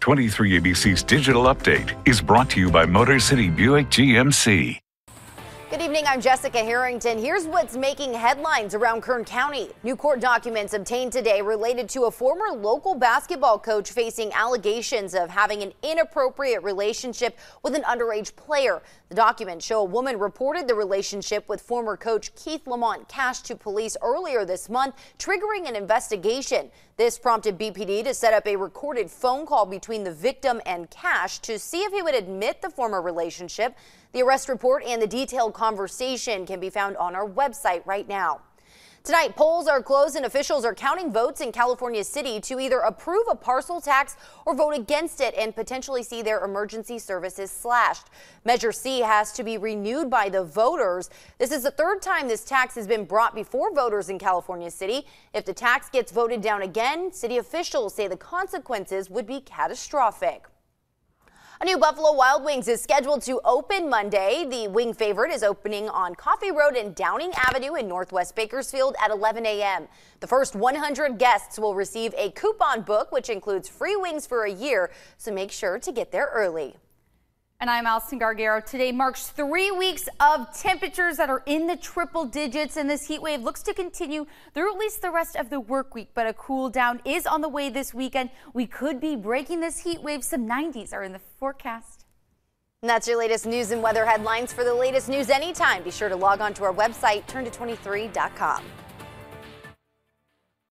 23 ABC's digital update is brought to you by Motor City Buick GMC. Good evening, I'm Jessica Harrington. Here's what's making headlines around Kern County. New court documents obtained today related to a former local basketball coach facing allegations of having an inappropriate relationship with an underage player. The documents show a woman reported the relationship with former coach Keith Lamont Cash to police earlier this month, triggering an investigation. This prompted BPD to set up a recorded phone call between the victim and Cash to see if he would admit the former relationship. The arrest report and the detailed conversation can be found on our website right now. Tonight, polls are closed and officials are counting votes in California City to either approve a parcel tax or vote against it and potentially see their emergency services slashed. Measure C has to be renewed by the voters. This is the third time this tax has been brought before voters in California City. If the tax gets voted down again, city officials say the consequences would be catastrophic. A new Buffalo Wild Wings is scheduled to open Monday. The wing favorite is opening on Coffee Road and Downing Avenue in Northwest Bakersfield at 11 a.m. The first 100 guests will receive a coupon book, which includes free wings for a year, so make sure to get there early. And I'm Alison Gargaro. Today marks three weeks of temperatures that are in the triple digits, and this heat wave looks to continue through at least the rest of the work week. But a cool down is on the way this weekend. We could be breaking this heat wave. Some 90s are in the forecast. And that's your latest news and weather headlines. For the latest news anytime, be sure to log on to our website, turn 23com